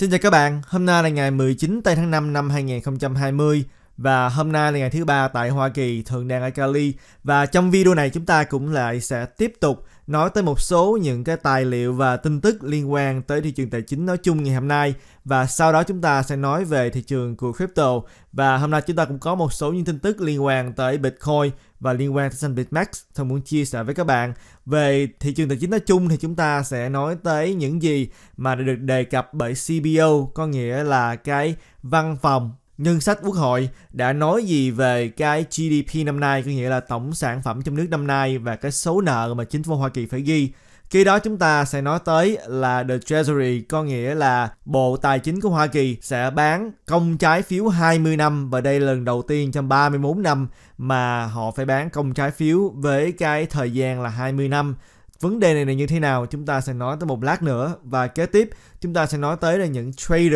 Xin chào các bạn, hôm nay là ngày 19 tây tháng 5 năm 2020 và hôm nay là ngày thứ ba tại Hoa Kỳ, thường đang ở Cali và trong video này chúng ta cũng lại sẽ tiếp tục nói tới một số những cái tài liệu và tin tức liên quan tới thị trường tài chính nói chung ngày hôm nay và sau đó chúng ta sẽ nói về thị trường của crypto và hôm nay chúng ta cũng có một số những tin tức liên quan tới Bitcoin và liên quan tới sàn Bitmax tôi muốn chia sẻ với các bạn về thị trường tài chính nói chung thì chúng ta sẽ nói tới những gì mà đã được đề cập bởi CBO có nghĩa là cái văn phòng ngân sách quốc hội đã nói gì về cái GDP năm nay, có nghĩa là tổng sản phẩm trong nước năm nay và cái số nợ mà chính phủ Hoa Kỳ phải ghi. Khi đó chúng ta sẽ nói tới là The Treasury, có nghĩa là Bộ Tài chính của Hoa Kỳ sẽ bán công trái phiếu 20 năm và đây là lần đầu tiên trong 34 năm mà họ phải bán công trái phiếu với cái thời gian là 20 năm vấn đề này là như thế nào chúng ta sẽ nói tới một lát nữa và kế tiếp chúng ta sẽ nói tới là những trader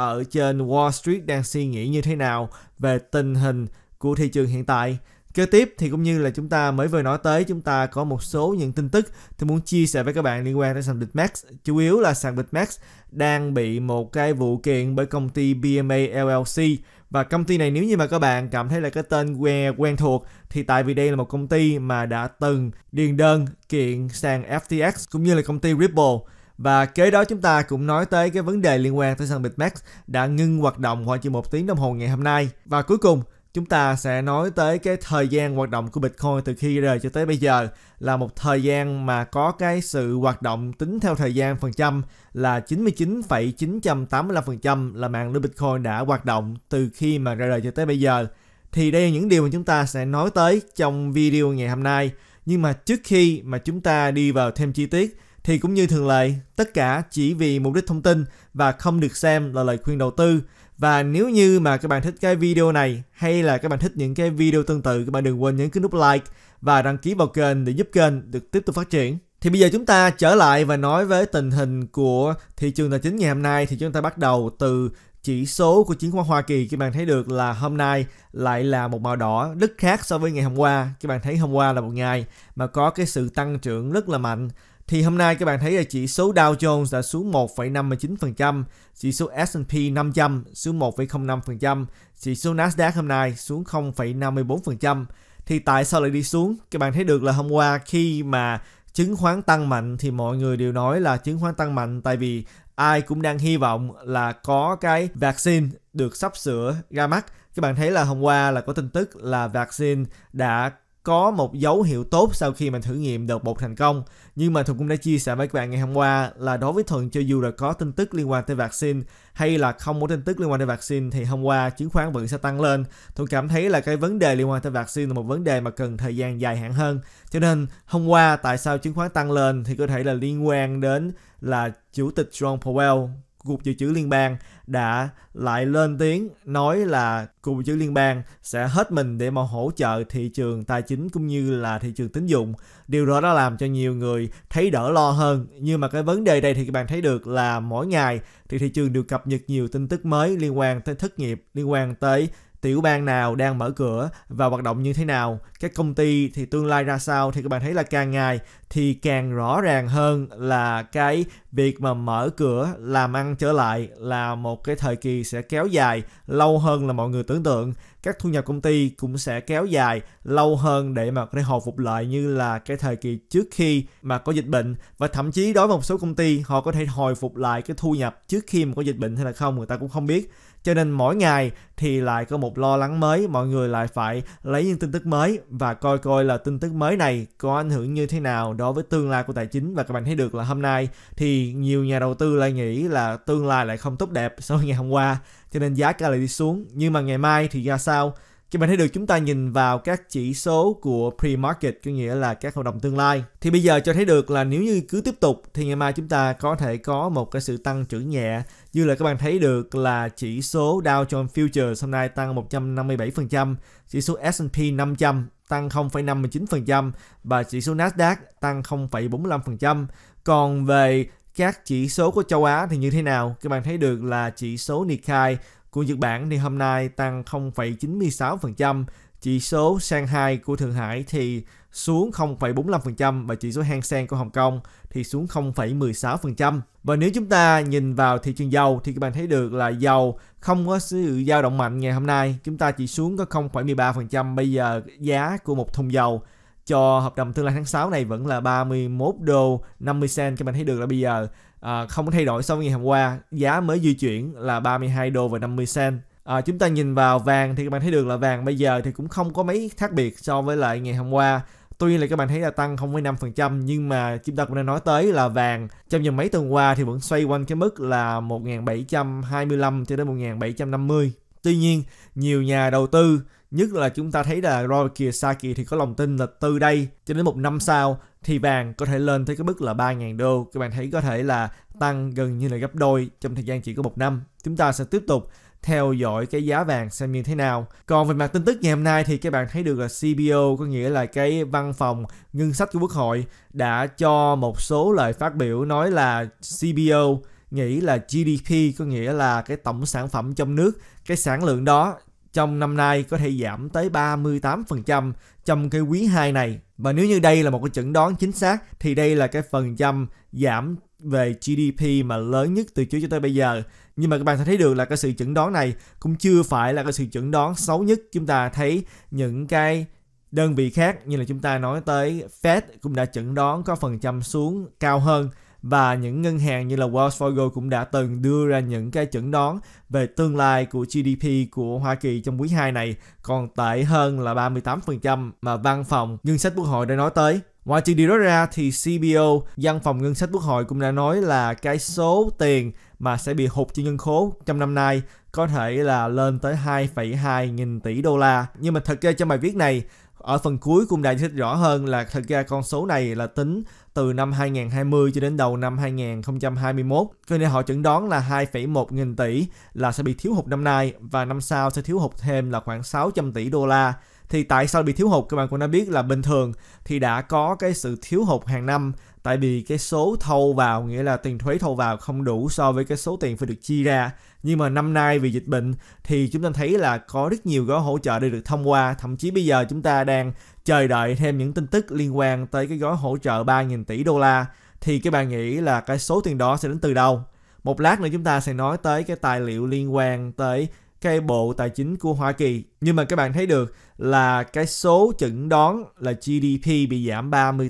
ở trên Wall Street đang suy nghĩ như thế nào về tình hình của thị trường hiện tại. Kế tiếp thì cũng như là chúng ta mới vừa nói tới chúng ta có một số những tin tức tôi muốn chia sẻ với các bạn liên quan tới sàn Bitmax, Chủ yếu là sàn Bitmax đang bị một cái vụ kiện bởi công ty BMA LLC và công ty này nếu như mà các bạn cảm thấy là cái tên quen quen thuộc thì tại vì đây là một công ty mà đã từng điền đơn kiện sàn FTX cũng như là công ty Ripple và kế đó chúng ta cũng nói tới cái vấn đề liên quan tới sàn BitMax đã ngưng hoạt động khoảng chỉ một tiếng đồng hồ ngày hôm nay. Và cuối cùng chúng ta sẽ nói tới cái thời gian hoạt động của Bitcoin từ khi rời cho tới bây giờ là một thời gian mà có cái sự hoạt động tính theo thời gian phần trăm là 99,985% là mạng lưới Bitcoin đã hoạt động từ khi mà ra đời cho tới bây giờ. Thì đây là những điều mà chúng ta sẽ nói tới trong video ngày hôm nay. Nhưng mà trước khi mà chúng ta đi vào thêm chi tiết thì cũng như thường lệ, tất cả chỉ vì mục đích thông tin và không được xem là lời khuyên đầu tư. Và nếu như mà các bạn thích cái video này hay là các bạn thích những cái video tương tự, các bạn đừng quên nhấn cái nút like và đăng ký vào kênh để giúp kênh được tiếp tục phát triển. Thì bây giờ chúng ta trở lại và nói với tình hình của thị trường tài chính ngày hôm nay thì chúng ta bắt đầu từ chỉ số của chứng khoán Hoa Kỳ các bạn thấy được là hôm nay lại là một màu đỏ rất khác so với ngày hôm qua. Các bạn thấy hôm qua là một ngày mà có cái sự tăng trưởng rất là mạnh thì hôm nay các bạn thấy là chỉ số Dow Jones đã xuống 1,59%, chỉ số S&P 500 xuống 1,05%, chỉ số Nasdaq hôm nay xuống 0,54%. Thì tại sao lại đi xuống? Các bạn thấy được là hôm qua khi mà chứng khoán tăng mạnh thì mọi người đều nói là chứng khoán tăng mạnh tại vì ai cũng đang hy vọng là có cái vaccine được sắp sửa ra mắt các bạn thấy là hôm qua là có tin tức là vaccine đã có một dấu hiệu tốt sau khi mà thử nghiệm đợt bột thành công. Nhưng mà Thuận cũng đã chia sẻ với các bạn ngày hôm qua là đối với Thuận cho dù là có tin tức liên quan tới vaccine hay là không có tin tức liên quan tới vaccine thì hôm qua chứng khoán vẫn sẽ tăng lên. Thuận cảm thấy là cái vấn đề liên quan tới vaccine là một vấn đề mà cần thời gian dài hạn hơn. Cho nên hôm qua tại sao chứng khoán tăng lên thì có thể là liên quan đến là chủ tịch John Powell Cục Dự trữ Liên bang đã lại lên tiếng nói là Cục Dự trữ Liên bang sẽ hết mình để mà hỗ trợ thị trường tài chính cũng như là thị trường tín dụng. Điều đó đã làm cho nhiều người thấy đỡ lo hơn. Nhưng mà cái vấn đề đây thì các bạn thấy được là mỗi ngày thì thị trường được cập nhật nhiều tin tức mới liên quan tới thất nghiệp, liên quan tới tiểu bang nào đang mở cửa và hoạt động như thế nào các công ty thì tương lai ra sao thì các bạn thấy là càng ngày thì càng rõ ràng hơn là cái việc mà mở cửa làm ăn trở lại là một cái thời kỳ sẽ kéo dài lâu hơn là mọi người tưởng tượng các thu nhập công ty cũng sẽ kéo dài lâu hơn để mà có thể hồi phục lại như là cái thời kỳ trước khi mà có dịch bệnh và thậm chí đối với một số công ty họ có thể hồi phục lại cái thu nhập trước khi mà có dịch bệnh hay là không người ta cũng không biết cho nên mỗi ngày thì lại có một lo lắng mới, mọi người lại phải lấy những tin tức mới và coi coi là tin tức mới này có ảnh hưởng như thế nào đối với tương lai của tài chính và các bạn thấy được là hôm nay thì nhiều nhà đầu tư lại nghĩ là tương lai lại không tốt đẹp so với ngày hôm qua cho nên giá cả lại đi xuống nhưng mà ngày mai thì ra sao các bạn thấy được chúng ta nhìn vào các chỉ số của pre-market có nghĩa là các hợp đồng tương lai thì bây giờ cho thấy được là nếu như cứ tiếp tục thì ngày mai chúng ta có thể có một cái sự tăng trưởng nhẹ như là các bạn thấy được là chỉ số Dow Jones Futures hôm nay tăng 157%, chỉ số S&P 500 tăng 0,59% và chỉ số Nasdaq tăng 0,45%. Còn về các chỉ số của châu Á thì như thế nào? Các bạn thấy được là chỉ số Nikkei của Nhật Bản thì hôm nay tăng 0,96%, chỉ số Shanghai của Thượng Hải thì xuống 0,45% và chỉ số Hang Seng của Hồng Kông thì xuống 0,16%. Và nếu chúng ta nhìn vào thị trường dầu thì các bạn thấy được là dầu không có sự dao động mạnh ngày hôm nay. Chúng ta chỉ xuống có 0,13% bây giờ giá của một thùng dầu cho hợp đồng tương lai tháng 6 này vẫn là 31 đô 50 cent các bạn thấy được là bây giờ à, không thay đổi so với ngày hôm qua. Giá mới di chuyển là 32 đô và 50 cent. À, chúng ta nhìn vào vàng thì các bạn thấy được là vàng bây giờ thì cũng không có mấy khác biệt so với lại ngày hôm qua. Tuy nhiên là các bạn thấy là tăng 0,5% nhưng mà chúng ta cũng đang nói tới là vàng trong vòng mấy tuần qua thì vẫn xoay quanh cái mức là 1.725 cho đến 1.750. Tuy nhiên, nhiều nhà đầu tư nhất là chúng ta thấy là Robert Kiyosaki thì có lòng tin là từ đây cho đến một năm sau thì vàng có thể lên tới cái mức là 3.000 đô các bạn thấy có thể là tăng gần như là gấp đôi trong thời gian chỉ có một năm chúng ta sẽ tiếp tục theo dõi cái giá vàng xem như thế nào. Còn về mặt tin tức ngày hôm nay thì các bạn thấy được là CBO có nghĩa là cái văn phòng ngân sách của Quốc hội đã cho một số lời phát biểu nói là CBO nghĩ là GDP có nghĩa là cái tổng sản phẩm trong nước cái sản lượng đó trong năm nay có thể giảm tới 38% trong cái quý 2 này. Và nếu như đây là một cái chẩn đoán chính xác thì đây là cái phần trăm giảm về GDP mà lớn nhất từ trước cho tới bây giờ. Nhưng mà các bạn sẽ thấy được là cái sự chẩn đoán này cũng chưa phải là cái sự chẩn đoán xấu nhất. Chúng ta thấy những cái đơn vị khác như là chúng ta nói tới Fed cũng đã chẩn đoán có phần trăm xuống cao hơn và những ngân hàng như là Wells Fargo cũng đã từng đưa ra những cái chẩn đoán về tương lai của GDP của Hoa Kỳ trong quý 2 này còn tệ hơn là 38% mà văn phòng ngân sách quốc hội đã nói tới. Ngoài trừ điều đó ra thì CBO, văn phòng ngân sách quốc hội cũng đã nói là cái số tiền mà sẽ bị hụt cho ngân khố trong năm nay có thể là lên tới 2,2 nghìn tỷ đô la. Nhưng mà thật ra trong bài viết này, ở phần cuối cũng đã giải thích rõ hơn là thật ra con số này là tính từ năm 2020 cho đến đầu năm 2021. Cho nên họ chuẩn đoán là 2,1 nghìn tỷ là sẽ bị thiếu hụt năm nay và năm sau sẽ thiếu hụt thêm là khoảng 600 tỷ đô la thì tại sao bị thiếu hụt các bạn cũng đã biết là bình thường thì đã có cái sự thiếu hụt hàng năm tại vì cái số thâu vào nghĩa là tiền thuế thâu vào không đủ so với cái số tiền phải được chi ra nhưng mà năm nay vì dịch bệnh thì chúng ta thấy là có rất nhiều gói hỗ trợ đã được thông qua thậm chí bây giờ chúng ta đang chờ đợi thêm những tin tức liên quan tới cái gói hỗ trợ 3.000 tỷ đô la thì các bạn nghĩ là cái số tiền đó sẽ đến từ đâu một lát nữa chúng ta sẽ nói tới cái tài liệu liên quan tới cái bộ tài chính của Hoa Kỳ. Nhưng mà các bạn thấy được là cái số chẩn đoán là GDP bị giảm 38%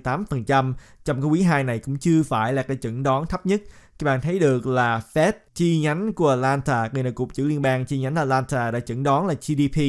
trong cái quý 2 này cũng chưa phải là cái chẩn đoán thấp nhất. Các bạn thấy được là Fed chi nhánh của Atlanta, đây là cục trữ liên bang chi nhánh Atlanta đã chẩn đoán là GDP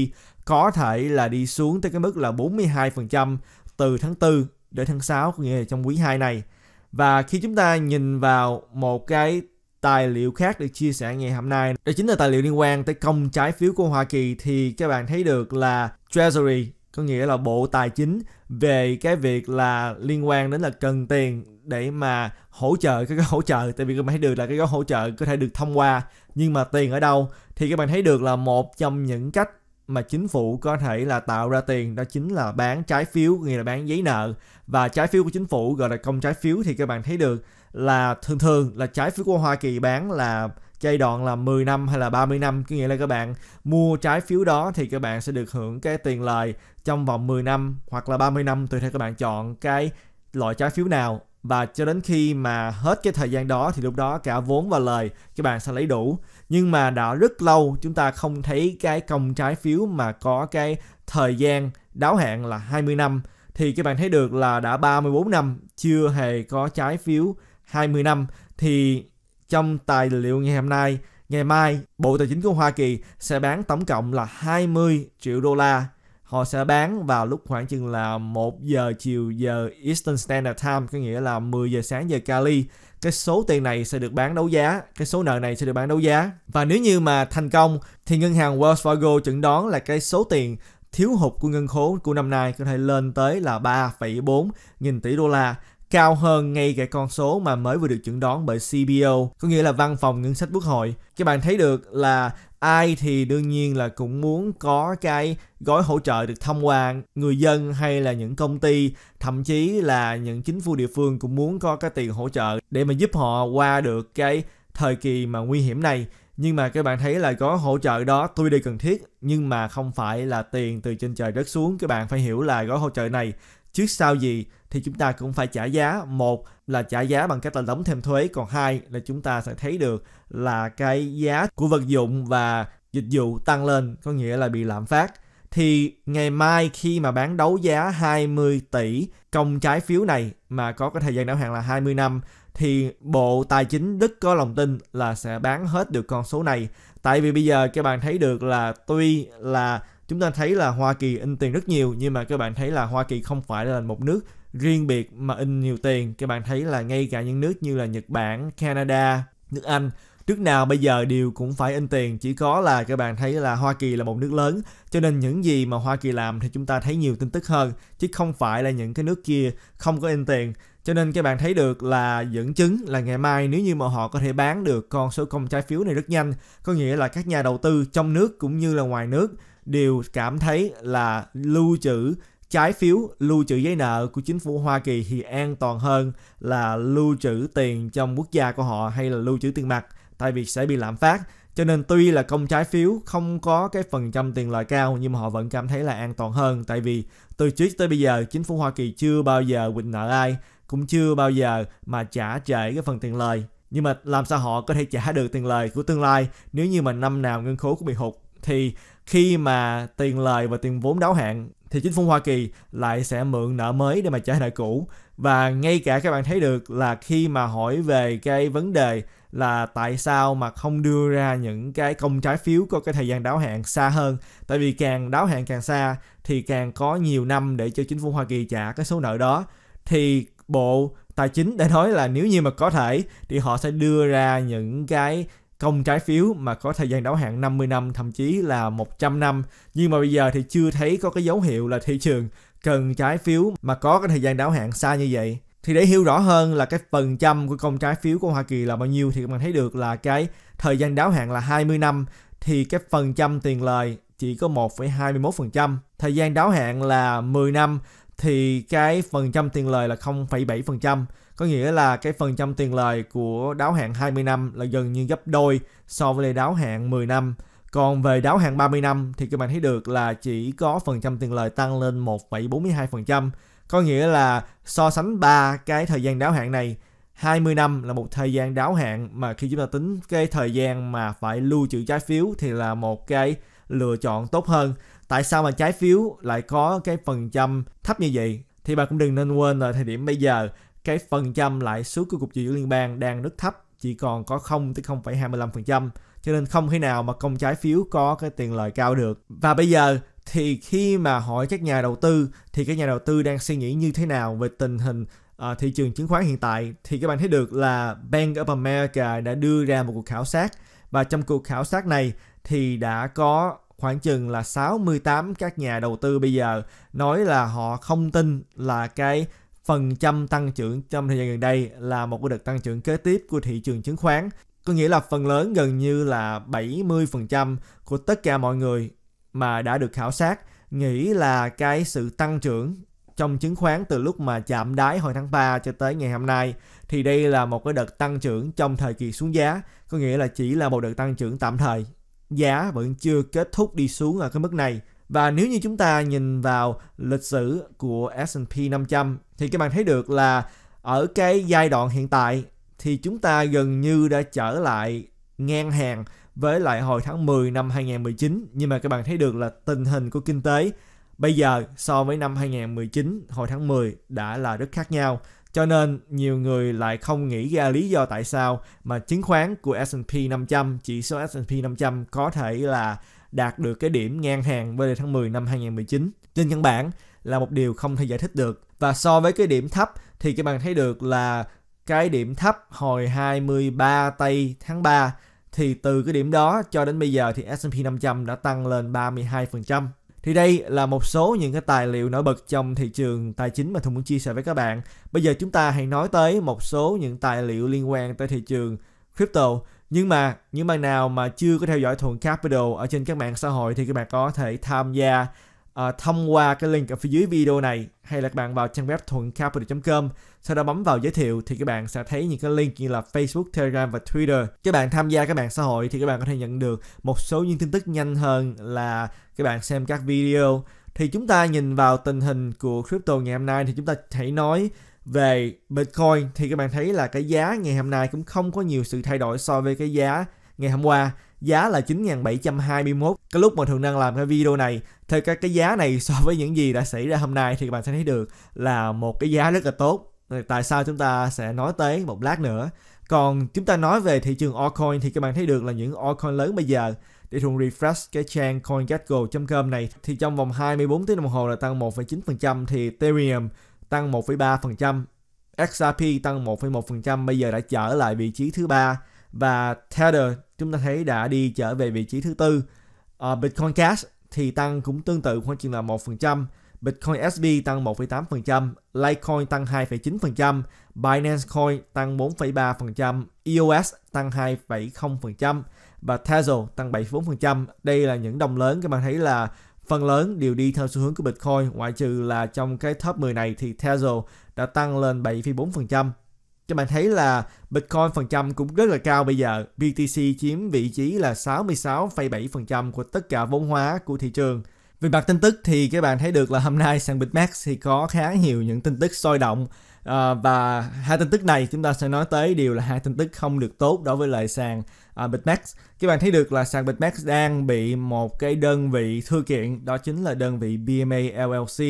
có thể là đi xuống tới cái mức là 42% từ tháng 4 đến tháng 6 có nghĩa là trong quý 2 này. Và khi chúng ta nhìn vào một cái tài liệu khác được chia sẻ ngày hôm nay đó chính là tài liệu liên quan tới công trái phiếu của Hoa Kỳ thì các bạn thấy được là Treasury có nghĩa là bộ tài chính về cái việc là liên quan đến là cần tiền để mà hỗ trợ cái gói hỗ trợ tại vì các bạn thấy được là cái gói hỗ trợ có thể được thông qua nhưng mà tiền ở đâu thì các bạn thấy được là một trong những cách mà chính phủ có thể là tạo ra tiền đó chính là bán trái phiếu nghĩa là bán giấy nợ và trái phiếu của chính phủ gọi là công trái phiếu thì các bạn thấy được là thường thường là trái phiếu của Hoa Kỳ bán là giai đoạn là 10 năm hay là 30 năm có nghĩa là các bạn mua trái phiếu đó thì các bạn sẽ được hưởng cái tiền lời trong vòng 10 năm hoặc là 30 năm tùy theo các bạn chọn cái loại trái phiếu nào và cho đến khi mà hết cái thời gian đó thì lúc đó cả vốn và lời các bạn sẽ lấy đủ nhưng mà đã rất lâu chúng ta không thấy cái công trái phiếu mà có cái thời gian đáo hạn là 20 năm thì các bạn thấy được là đã 34 năm chưa hề có trái phiếu 20 năm thì trong tài liệu ngày hôm nay, ngày mai Bộ Tài chính của Hoa Kỳ sẽ bán tổng cộng là 20 triệu đô la. Họ sẽ bán vào lúc khoảng chừng là 1 giờ chiều giờ Eastern Standard Time, có nghĩa là 10 giờ sáng giờ Cali. Cái số tiền này sẽ được bán đấu giá, cái số nợ này sẽ được bán đấu giá. Và nếu như mà thành công thì ngân hàng Wells Fargo chuẩn đoán là cái số tiền thiếu hụt của ngân khố của năm nay có thể lên tới là 3,4 nghìn tỷ đô la cao hơn ngay cái con số mà mới vừa được chuẩn đoán bởi CBO, có nghĩa là Văn phòng Ngân sách Quốc hội. Các bạn thấy được là ai thì đương nhiên là cũng muốn có cái gói hỗ trợ được thông qua người dân hay là những công ty, thậm chí là những chính phủ địa phương cũng muốn có cái tiền hỗ trợ để mà giúp họ qua được cái thời kỳ mà nguy hiểm này nhưng mà các bạn thấy là có hỗ trợ đó tuy đi cần thiết nhưng mà không phải là tiền từ trên trời rớt xuống các bạn phải hiểu là gói hỗ trợ này trước sau gì thì chúng ta cũng phải trả giá. Một là trả giá bằng cách là đóng thêm thuế. Còn hai là chúng ta sẽ thấy được là cái giá của vật dụng và dịch vụ tăng lên. Có nghĩa là bị lạm phát. Thì ngày mai khi mà bán đấu giá 20 tỷ công trái phiếu này mà có cái thời gian đáo hạn là 20 năm thì Bộ Tài chính Đức có lòng tin là sẽ bán hết được con số này. Tại vì bây giờ các bạn thấy được là tuy là chúng ta thấy là Hoa Kỳ in tiền rất nhiều nhưng mà các bạn thấy là Hoa Kỳ không phải là một nước riêng biệt mà in nhiều tiền các bạn thấy là ngay cả những nước như là Nhật Bản, Canada, nước Anh trước nào bây giờ đều cũng phải in tiền chỉ có là các bạn thấy là Hoa Kỳ là một nước lớn cho nên những gì mà Hoa Kỳ làm thì chúng ta thấy nhiều tin tức hơn chứ không phải là những cái nước kia không có in tiền cho nên các bạn thấy được là dẫn chứng là ngày mai nếu như mà họ có thể bán được con số công trái phiếu này rất nhanh có nghĩa là các nhà đầu tư trong nước cũng như là ngoài nước đều cảm thấy là lưu trữ trái phiếu lưu trữ giấy nợ của chính phủ Hoa Kỳ thì an toàn hơn là lưu trữ tiền trong quốc gia của họ hay là lưu trữ tiền mặt tại vì sẽ bị lạm phát cho nên tuy là công trái phiếu không có cái phần trăm tiền lời cao nhưng mà họ vẫn cảm thấy là an toàn hơn tại vì từ trước tới bây giờ chính phủ Hoa Kỳ chưa bao giờ quỵnh nợ ai cũng chưa bao giờ mà trả trễ cái phần tiền lời nhưng mà làm sao họ có thể trả được tiền lời của tương lai nếu như mà năm nào ngân khố cũng bị hụt thì khi mà tiền lời và tiền vốn đáo hạn thì chính phủ Hoa Kỳ lại sẽ mượn nợ mới để mà trả nợ cũ và ngay cả các bạn thấy được là khi mà hỏi về cái vấn đề là tại sao mà không đưa ra những cái công trái phiếu có cái thời gian đáo hạn xa hơn tại vì càng đáo hạn càng xa thì càng có nhiều năm để cho chính phủ Hoa Kỳ trả cái số nợ đó thì bộ tài chính để nói là nếu như mà có thể thì họ sẽ đưa ra những cái công trái phiếu mà có thời gian đáo hạn 50 năm thậm chí là 100 năm nhưng mà bây giờ thì chưa thấy có cái dấu hiệu là thị trường cần trái phiếu mà có cái thời gian đáo hạn xa như vậy thì để hiểu rõ hơn là cái phần trăm của công trái phiếu của Hoa Kỳ là bao nhiêu thì các bạn thấy được là cái thời gian đáo hạn là 20 năm thì cái phần trăm tiền lời chỉ có 1,21%. Thời gian đáo hạn là 10 năm thì cái phần trăm tiền lời là 0,7%, có nghĩa là cái phần trăm tiền lời của đáo hạn 20 năm là gần như gấp đôi so với đáo hạn 10 năm. Còn về đáo hạn 30 năm thì các bạn thấy được là chỉ có phần trăm tiền lời tăng lên 1,42%, có nghĩa là so sánh ba cái thời gian đáo hạn này 20 năm là một thời gian đáo hạn mà khi chúng ta tính cái thời gian mà phải lưu trữ trái phiếu thì là một cái lựa chọn tốt hơn tại sao mà trái phiếu lại có cái phần trăm thấp như vậy thì bạn cũng đừng nên quên là thời điểm bây giờ cái phần trăm lãi suất của cục dự trữ liên bang đang rất thấp chỉ còn có 0 tới 0,25% cho nên không khi nào mà công trái phiếu có cái tiền lợi cao được và bây giờ thì khi mà hỏi các nhà đầu tư thì các nhà đầu tư đang suy nghĩ như thế nào về tình hình uh, thị trường chứng khoán hiện tại thì các bạn thấy được là Bank of America đã đưa ra một cuộc khảo sát và trong cuộc khảo sát này thì đã có khoảng chừng là 68 các nhà đầu tư bây giờ nói là họ không tin là cái phần trăm tăng trưởng trong thời gian gần đây là một cái đợt tăng trưởng kế tiếp của thị trường chứng khoán. Có nghĩa là phần lớn gần như là 70% của tất cả mọi người mà đã được khảo sát nghĩ là cái sự tăng trưởng trong chứng khoán từ lúc mà chạm đáy hồi tháng 3 cho tới ngày hôm nay thì đây là một cái đợt tăng trưởng trong thời kỳ xuống giá, có nghĩa là chỉ là một đợt tăng trưởng tạm thời giá vẫn chưa kết thúc đi xuống ở cái mức này. Và nếu như chúng ta nhìn vào lịch sử của S&P 500 thì các bạn thấy được là ở cái giai đoạn hiện tại thì chúng ta gần như đã trở lại ngang hàng với lại hồi tháng 10 năm 2019 nhưng mà các bạn thấy được là tình hình của kinh tế bây giờ so với năm 2019 hồi tháng 10 đã là rất khác nhau cho nên nhiều người lại không nghĩ ra lý do tại sao mà chứng khoán của S&P 500, chỉ số S&P 500 có thể là đạt được cái điểm ngang hàng với tháng 10 năm 2019. Trên căn bản là một điều không thể giải thích được. Và so với cái điểm thấp thì các bạn thấy được là cái điểm thấp hồi 23 tây tháng 3 thì từ cái điểm đó cho đến bây giờ thì S&P 500 đã tăng lên 32%. Thì đây là một số những cái tài liệu nổi bật trong thị trường tài chính mà Thùng muốn chia sẻ với các bạn. Bây giờ chúng ta hãy nói tới một số những tài liệu liên quan tới thị trường crypto. Nhưng mà những bạn nào mà chưa có theo dõi Thuận Capital ở trên các mạng xã hội thì các bạn có thể tham gia uh, thông qua cái link ở phía dưới video này hay là các bạn vào trang web thuậncapital.com sau đó bấm vào giới thiệu thì các bạn sẽ thấy những cái link như là Facebook, Telegram và Twitter. Các bạn tham gia các mạng xã hội thì các bạn có thể nhận được một số những tin tức nhanh hơn là các bạn xem các video. Thì chúng ta nhìn vào tình hình của crypto ngày hôm nay thì chúng ta hãy nói về Bitcoin thì các bạn thấy là cái giá ngày hôm nay cũng không có nhiều sự thay đổi so với cái giá ngày hôm qua giá là 9.721. Cái lúc mà Thường đang làm cái video này, thì cái cái giá này so với những gì đã xảy ra hôm nay thì các bạn sẽ thấy được là một cái giá rất là tốt. Tại sao chúng ta sẽ nói tới một lát nữa. Còn chúng ta nói về thị trường altcoin thì các bạn thấy được là những altcoin lớn bây giờ để thường refresh cái trang coingecko.com này thì trong vòng 24 tiếng đồng hồ là tăng 1,9% thì Ethereum tăng 1,3%, XRP tăng 1,1% bây giờ đã trở lại vị trí thứ ba và Tether chúng ta thấy đã đi trở về vị trí thứ tư. Uh, Bitcoin Cash thì tăng cũng tương tự khoảng chừng là 1%, Bitcoin SB tăng 1,8%, Litecoin tăng 2,9%, Binance Coin tăng 4,3%, EOS tăng 2,0% và tether tăng 7,4%. Đây là những đồng lớn các bạn thấy là phần lớn đều đi theo xu hướng của Bitcoin ngoại trừ là trong cái top 10 này thì tether đã tăng lên 7,4%. Cho bạn thấy là Bitcoin phần trăm cũng rất là cao bây giờ. BTC chiếm vị trí là 66,7% của tất cả vốn hóa của thị trường. Về mặt tin tức thì các bạn thấy được là hôm nay sàn bitmax thì có khá nhiều những tin tức sôi động à, và hai tin tức này chúng ta sẽ nói tới đều là hai tin tức không được tốt đối với lại sàn à, Bitmax các bạn thấy được là sàn Bitmax đang bị một cái đơn vị thư kiện đó chính là đơn vị BMA LLC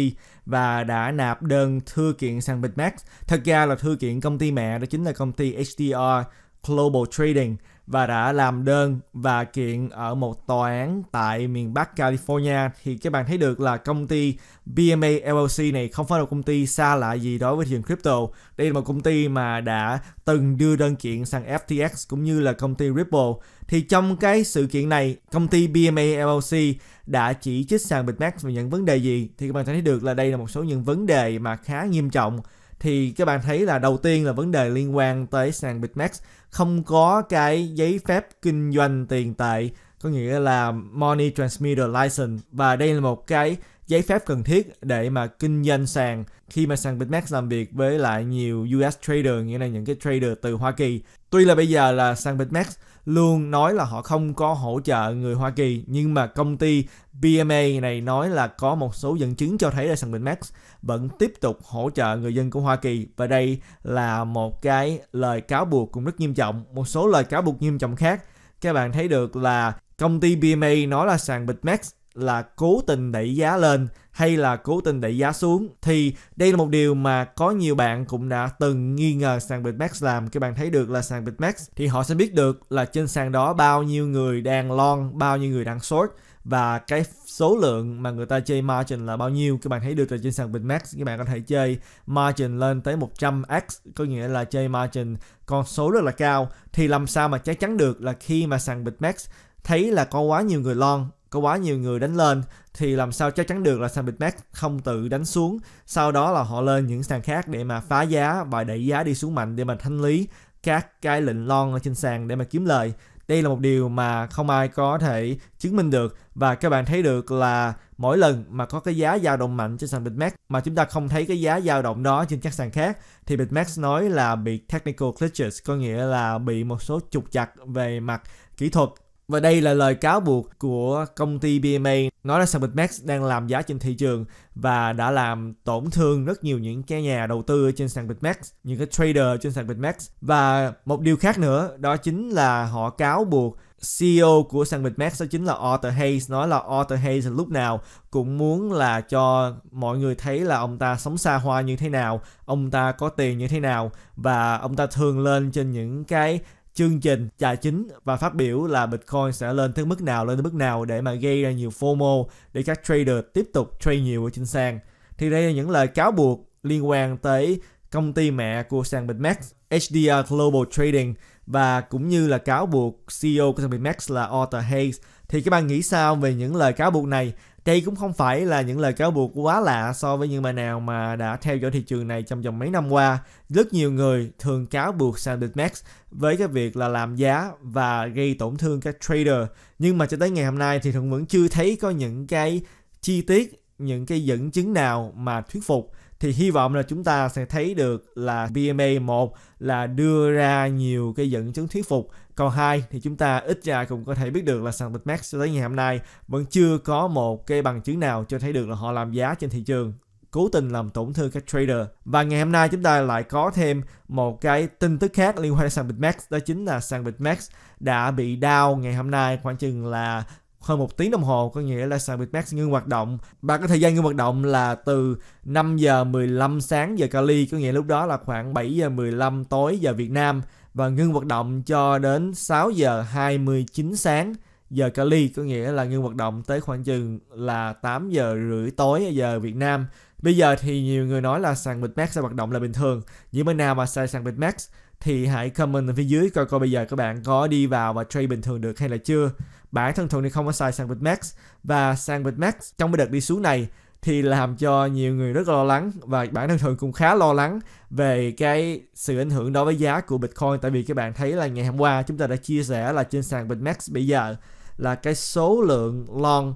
và đã nạp đơn thư kiện sàn Bitmax thật ra là thư kiện công ty mẹ đó chính là công ty HDR Global Trading và đã làm đơn và kiện ở một tòa án tại miền Bắc California thì các bạn thấy được là công ty BMA LLC này không phải là công ty xa lạ gì đối với thị trường crypto. Đây là một công ty mà đã từng đưa đơn kiện sang FTX cũng như là công ty Ripple. Thì trong cái sự kiện này, công ty BMA LLC đã chỉ trích sàn BitMEX về những vấn đề gì thì các bạn thấy được là đây là một số những vấn đề mà khá nghiêm trọng thì các bạn thấy là đầu tiên là vấn đề liên quan tới sàn Bitmax không có cái giấy phép kinh doanh tiền tệ có nghĩa là Money Transmitter License và đây là một cái giấy phép cần thiết để mà kinh doanh sàn khi mà sàn Bitmax làm việc với lại nhiều US trader nghĩa là những cái trader từ Hoa Kỳ. Tuy là bây giờ là sàn Bitmax luôn nói là họ không có hỗ trợ người Hoa Kỳ nhưng mà công ty BMA này nói là có một số dẫn chứng cho thấy là sản 品 Max vẫn tiếp tục hỗ trợ người dân của Hoa Kỳ và đây là một cái lời cáo buộc cũng rất nghiêm trọng một số lời cáo buộc nghiêm trọng khác các bạn thấy được là công ty BMA nói là sàn Bitmax là cố tình đẩy giá lên hay là cố tình đẩy giá xuống thì đây là một điều mà có nhiều bạn cũng đã từng nghi ngờ sàn Bitmax làm các bạn thấy được là sàn Bitmax thì họ sẽ biết được là trên sàn đó bao nhiêu người đang long bao nhiêu người đang short và cái số lượng mà người ta chơi margin là bao nhiêu các bạn thấy được là trên sàn Bitmax các bạn có thể chơi margin lên tới 100x có nghĩa là chơi margin con số rất là cao thì làm sao mà chắc chắn được là khi mà sàn Bitmax thấy là có quá nhiều người long có quá nhiều người đánh lên thì làm sao chắc chắn được là sàn bitmax không tự đánh xuống sau đó là họ lên những sàn khác để mà phá giá và đẩy giá đi xuống mạnh để mà thanh lý các cái lệnh lon ở trên sàn để mà kiếm lời đây là một điều mà không ai có thể chứng minh được và các bạn thấy được là mỗi lần mà có cái giá dao động mạnh trên sàn Bitmax mà chúng ta không thấy cái giá dao động đó trên các sàn khác thì Bitmax nói là bị technical glitches có nghĩa là bị một số trục chặt về mặt kỹ thuật và đây là lời cáo buộc của công ty BMA nói là Summit Max đang làm giá trên thị trường và đã làm tổn thương rất nhiều những cái nhà đầu tư trên sàn BitMax, những cái trader trên sàn BitMax. Và một điều khác nữa đó chính là họ cáo buộc CEO của sàn BitMax đó chính là Arthur Hayes nói là Arthur Hayes lúc nào cũng muốn là cho mọi người thấy là ông ta sống xa hoa như thế nào, ông ta có tiền như thế nào và ông ta thường lên trên những cái chương trình tài chính và phát biểu là Bitcoin sẽ lên tới mức nào lên tới mức nào để mà gây ra nhiều FOMO để các trader tiếp tục trade nhiều ở trên sàn. Thì đây là những lời cáo buộc liên quan tới công ty mẹ của sàn BitMEX HDR Global Trading và cũng như là cáo buộc CEO của sàn BitMEX là Arthur Hayes. Thì các bạn nghĩ sao về những lời cáo buộc này? Đây cũng không phải là những lời cáo buộc quá lạ so với những bài nào mà đã theo dõi thị trường này trong vòng mấy năm qua. Rất nhiều người thường cáo buộc sàn BitMax với cái việc là làm giá và gây tổn thương các trader. Nhưng mà cho tới ngày hôm nay thì Thuận vẫn chưa thấy có những cái chi tiết, những cái dẫn chứng nào mà thuyết phục thì hy vọng là chúng ta sẽ thấy được là BMA một là đưa ra nhiều cái dẫn chứng thuyết phục còn hai thì chúng ta ít ra cũng có thể biết được là sàn BitMEX cho tới ngày hôm nay vẫn chưa có một cái bằng chứng nào cho thấy được là họ làm giá trên thị trường cố tình làm tổn thương các trader. Và ngày hôm nay chúng ta lại có thêm một cái tin tức khác liên quan đến sàn BitMEX đó chính là sàn BitMEX đã bị đau ngày hôm nay khoảng chừng là hơn một tiếng đồng hồ có nghĩa là Summit Max ngưng hoạt động và cái thời gian ngưng hoạt động là từ 5 giờ 15 sáng giờ Cali có nghĩa lúc đó là khoảng 7 giờ 15 tối giờ Việt Nam và ngưng hoạt động cho đến 6 giờ 29 sáng giờ Cali có nghĩa là ngưng hoạt động tới khoảng chừng là 8 giờ rưỡi tối giờ Việt Nam. Bây giờ thì nhiều người nói là sàn Bitmax sẽ hoạt động là bình thường. Những bên nào mà xài sàn Bitmax thì hãy comment ở phía dưới coi coi bây giờ các bạn có đi vào và trade bình thường được hay là chưa bản thân Tony không có xài sang Max và sang Max trong cái đợt đi xuống này thì làm cho nhiều người rất là lo lắng và bản thân thường cũng khá lo lắng về cái sự ảnh hưởng đó với giá của Bitcoin tại vì các bạn thấy là ngày hôm qua chúng ta đã chia sẻ là trên sàn Bitmax bây giờ là cái số lượng long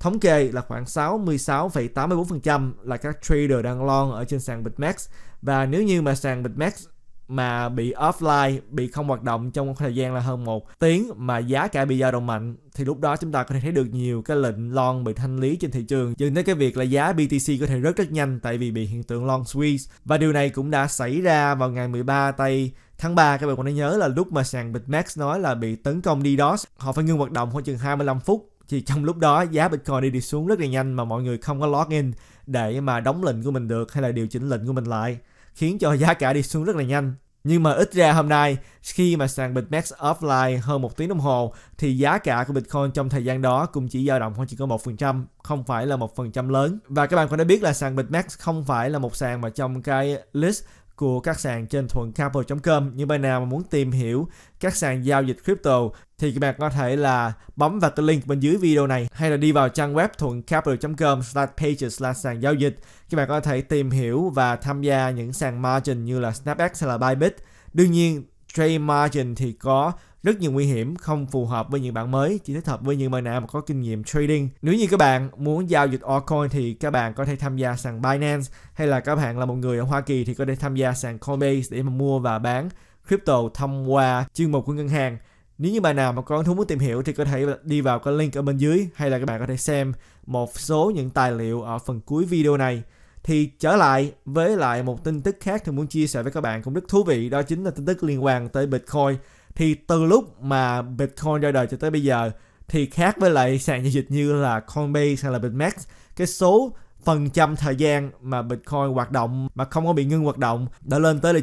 thống kê là khoảng 66,84% là các trader đang long ở trên sàn Bitmax và nếu như mà sàn Bitmax mà bị offline bị không hoạt động trong thời gian là hơn một tiếng mà giá cả bị dao động mạnh thì lúc đó chúng ta có thể thấy được nhiều cái lệnh lon bị thanh lý trên thị trường dẫn tới cái việc là giá BTC có thể rất rất nhanh tại vì bị hiện tượng long squeeze và điều này cũng đã xảy ra vào ngày 13 tây tháng 3 các bạn còn nhớ là lúc mà sàn Bitmax nói là bị tấn công DDoS họ phải ngưng hoạt động khoảng chừng 25 phút thì trong lúc đó giá Bitcoin đi, đi xuống rất là nhanh mà mọi người không có login để mà đóng lệnh của mình được hay là điều chỉnh lệnh của mình lại khiến cho giá cả đi xuống rất là nhanh. Nhưng mà ít ra hôm nay, khi mà sàn BitMEX offline hơn một tiếng đồng hồ, thì giá cả của Bitcoin trong thời gian đó cũng chỉ dao động khoảng chỉ có 1%, không phải là một phần trăm lớn. Và các bạn cũng đã biết là sàn BitMEX không phải là một sàn mà trong cái list của các sàn trên thuần capital.com. Những bạn nào mà muốn tìm hiểu các sàn giao dịch crypto thì các bạn có thể là bấm vào cái link bên dưới video này hay là đi vào trang web thuận capital.com slash pages slash sàn giao dịch các bạn có thể tìm hiểu và tham gia những sàn margin như là SnapX hay là Bybit đương nhiên trade margin thì có rất nhiều nguy hiểm không phù hợp với những bạn mới chỉ thích hợp với những bạn nào mà có kinh nghiệm trading nếu như các bạn muốn giao dịch altcoin thì các bạn có thể tham gia sàn Binance hay là các bạn là một người ở Hoa Kỳ thì có thể tham gia sàn Coinbase để mà mua và bán crypto thông qua chuyên mục của ngân hàng nếu như bạn nào mà có thú muốn tìm hiểu thì có thể đi vào cái link ở bên dưới hay là các bạn có thể xem một số những tài liệu ở phần cuối video này thì trở lại với lại một tin tức khác thì muốn chia sẻ với các bạn cũng rất thú vị đó chính là tin tức liên quan tới Bitcoin thì từ lúc mà Bitcoin ra đời cho tới bây giờ thì khác với lại sàn giao dịch như là Coinbase hay là Bitmax cái số phần trăm thời gian mà Bitcoin hoạt động mà không có bị ngưng hoạt động đã lên tới là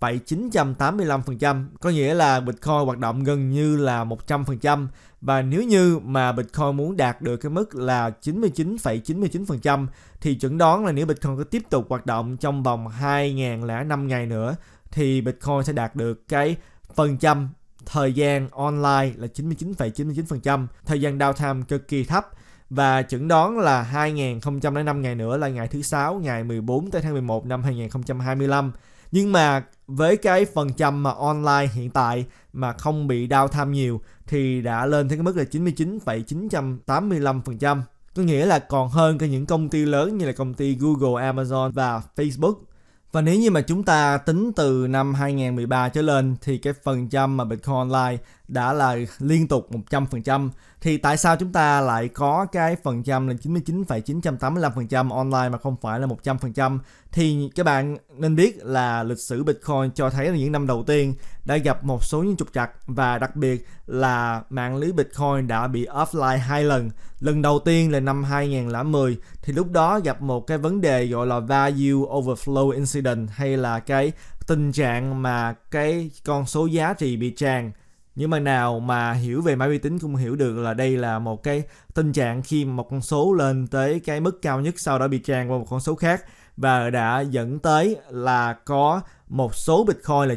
99,985%, có nghĩa là Bitcoin hoạt động gần như là 100% và nếu như mà Bitcoin muốn đạt được cái mức là 99,99% thì chuẩn đoán là nếu Bitcoin cứ tiếp tục hoạt động trong vòng 2.005 ngày nữa thì Bitcoin sẽ đạt được cái phần trăm thời gian online là 99,99%, thời gian downtime cực kỳ thấp và chuẩn đoán là 2005 ngày nữa là ngày thứ sáu ngày 14 tới tháng 11 năm 2025. Nhưng mà với cái phần trăm mà online hiện tại mà không bị đau tham nhiều thì đã lên tới cái mức là 99,985%. Có nghĩa là còn hơn cả những công ty lớn như là công ty Google, Amazon và Facebook và nếu như mà chúng ta tính từ năm 2013 trở lên thì cái phần trăm mà Bitcoin Online đã là liên tục 100% thì tại sao chúng ta lại có cái phần trăm là 99,985% online mà không phải là 100% thì các bạn nên biết là lịch sử Bitcoin cho thấy là những năm đầu tiên đã gặp một số những trục trặc và đặc biệt là mạng lưới Bitcoin đã bị offline hai lần. Lần đầu tiên là năm 2010 thì lúc đó gặp một cái vấn đề gọi là value overflow incident hay là cái tình trạng mà cái con số giá trị bị tràn nhưng mà nào mà hiểu về máy vi tính cũng hiểu được là đây là một cái tình trạng khi một con số lên tới cái mức cao nhất sau đó bị tràn qua một con số khác và đã dẫn tới là có một số Bitcoin là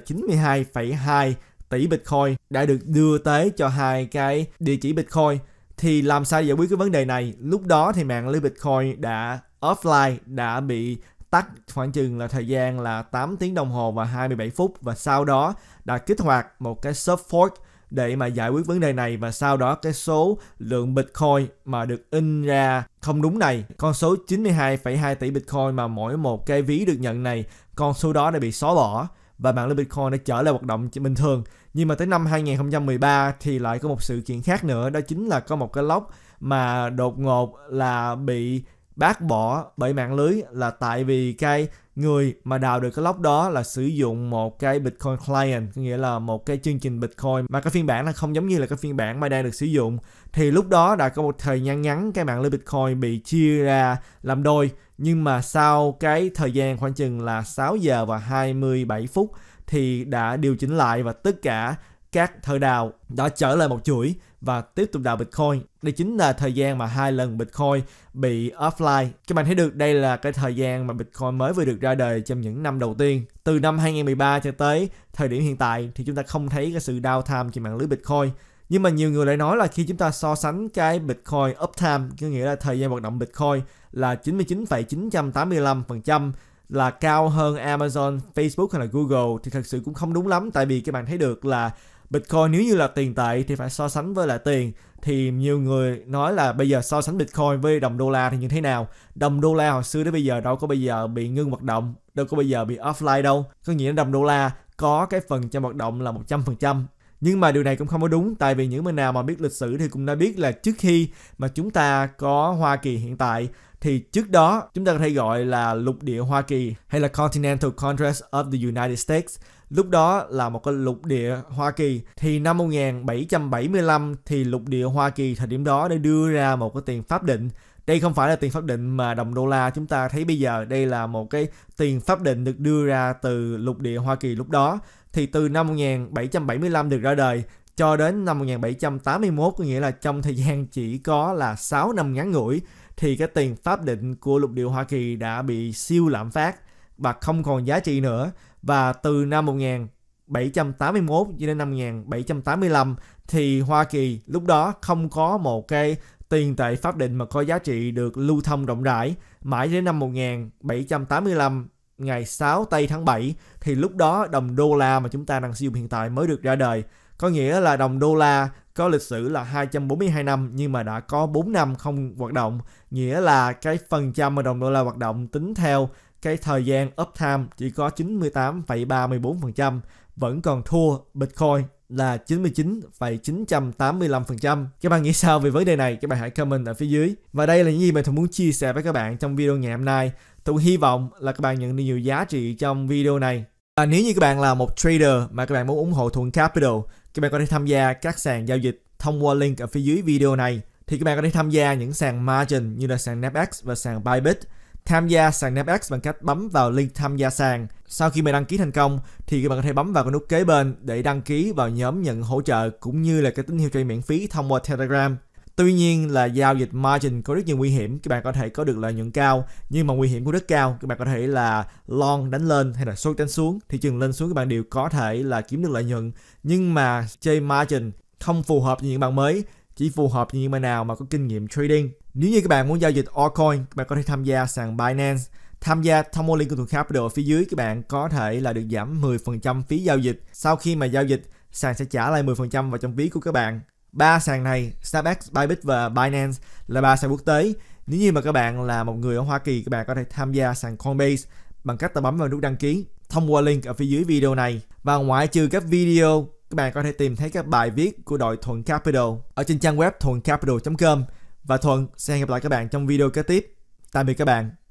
92,2 tỷ Bitcoin đã được đưa tới cho hai cái địa chỉ Bitcoin thì làm sao giải quyết cái vấn đề này lúc đó thì mạng lưới Bitcoin đã offline đã bị tắt khoảng chừng là thời gian là 8 tiếng đồng hồ và 27 phút và sau đó đã kích hoạt một cái soft fork để mà giải quyết vấn đề này và sau đó cái số lượng Bitcoin mà được in ra không đúng này, con số 92,2 tỷ Bitcoin mà mỗi một cái ví được nhận này, con số đó đã bị xóa bỏ và mạng lưới Bitcoin đã trở lại hoạt động bình thường. Nhưng mà tới năm 2013 thì lại có một sự kiện khác nữa, đó chính là có một cái lốc mà đột ngột là bị bác bỏ bởi mạng lưới là tại vì cái người mà đào được cái lốc đó là sử dụng một cái Bitcoin client, có nghĩa là một cái chương trình Bitcoin mà cái phiên bản là không giống như là cái phiên bản mà đang được sử dụng. Thì lúc đó đã có một thời gian ngắn cái mạng lưới Bitcoin bị chia ra làm đôi, nhưng mà sau cái thời gian khoảng chừng là 6 giờ và 27 phút thì đã điều chỉnh lại và tất cả các thợ đào đã trở lại một chuỗi và tiếp tục đào Bitcoin. Đây chính là thời gian mà hai lần Bitcoin bị offline. Các bạn thấy được đây là cái thời gian mà Bitcoin mới vừa được ra đời trong những năm đầu tiên. Từ năm 2013 cho tới thời điểm hiện tại thì chúng ta không thấy cái sự downtime trên mạng lưới Bitcoin. Nhưng mà nhiều người lại nói là khi chúng ta so sánh cái Bitcoin uptime, có nghĩa là thời gian hoạt động Bitcoin là 99,985% là cao hơn Amazon, Facebook hay là Google thì thật sự cũng không đúng lắm tại vì các bạn thấy được là Bitcoin nếu như là tiền tệ thì phải so sánh với lại tiền thì nhiều người nói là bây giờ so sánh Bitcoin với đồng đô la thì như thế nào đồng đô la hồi xưa đến bây giờ đâu có bây giờ bị ngưng hoạt động đâu có bây giờ bị offline đâu có nghĩa là đồng đô la có cái phần trăm hoạt động là 100% nhưng mà điều này cũng không có đúng tại vì những người nào mà biết lịch sử thì cũng đã biết là trước khi mà chúng ta có Hoa Kỳ hiện tại thì trước đó chúng ta có thể gọi là lục địa Hoa Kỳ hay là Continental Congress of the United States Lúc đó là một cái lục địa Hoa Kỳ thì năm 1775 thì lục địa Hoa Kỳ thời điểm đó đã đưa ra một cái tiền pháp định đây không phải là tiền pháp định mà đồng đô la chúng ta thấy bây giờ đây là một cái tiền pháp định được đưa ra từ lục địa Hoa Kỳ lúc đó thì từ năm 1775 được ra đời cho đến năm 1781 có nghĩa là trong thời gian chỉ có là 6 năm ngắn ngủi thì cái tiền pháp định của lục địa Hoa Kỳ đã bị siêu lạm phát và không còn giá trị nữa và từ năm 1781 cho đến năm 1785 thì Hoa Kỳ lúc đó không có một cái tiền tệ pháp định mà có giá trị được lưu thông rộng rãi. Mãi đến năm 1785 ngày 6 tây tháng 7 thì lúc đó đồng đô la mà chúng ta đang sử dụng hiện tại mới được ra đời. Có nghĩa là đồng đô la có lịch sử là 242 năm nhưng mà đã có 4 năm không hoạt động, nghĩa là cái phần trăm mà đồng đô la hoạt động tính theo cái thời gian uptime chỉ có 98,34%, vẫn còn thua Bitcoin là 99,985%. Các bạn nghĩ sao về vấn đề này? Các bạn hãy comment ở phía dưới. Và đây là những gì mình thường muốn chia sẻ với các bạn trong video ngày hôm nay. Tôi hy vọng là các bạn nhận được nhiều giá trị trong video này. À, nếu như các bạn là một trader mà các bạn muốn ủng hộ Thuận Capital, các bạn có thể tham gia các sàn giao dịch thông qua link ở phía dưới video này. Thì các bạn có thể tham gia những sàn margin như là sàn Napex và sàn Bybit tham gia sàn Namex bằng cách bấm vào link tham gia sàn. Sau khi mày đăng ký thành công thì các bạn có thể bấm vào cái nút kế bên để đăng ký vào nhóm nhận hỗ trợ cũng như là cái tín hiệu chơi miễn phí thông qua Telegram. Tuy nhiên là giao dịch margin có rất nhiều nguy hiểm, các bạn có thể có được lợi nhuận cao, nhưng mà nguy hiểm cũng rất cao, các bạn có thể là long đánh lên hay là short đánh xuống, thị trường lên xuống các bạn đều có thể là kiếm được lợi nhuận, nhưng mà chơi margin không phù hợp với những bạn mới chỉ phù hợp cho những bạn nào mà có kinh nghiệm trading. Nếu như các bạn muốn giao dịch altcoin, các bạn có thể tham gia sàn Binance. Tham gia thông qua link của thuộc khác ở phía dưới, các bạn có thể là được giảm 10% phí giao dịch. Sau khi mà giao dịch, sàn sẽ trả lại 10% vào trong ví của các bạn. Ba sàn này, stabex Bybit và Binance là ba sàn quốc tế. Nếu như mà các bạn là một người ở Hoa Kỳ, các bạn có thể tham gia sàn Coinbase bằng cách ta bấm vào nút đăng ký thông qua link ở phía dưới video này. Và ngoại trừ các video các bạn có thể tìm thấy các bài viết của đội Thuận Capital ở trên trang web thuầncapital.com và Thuận sẽ hẹn gặp lại các bạn trong video kế tiếp. Tạm biệt các bạn.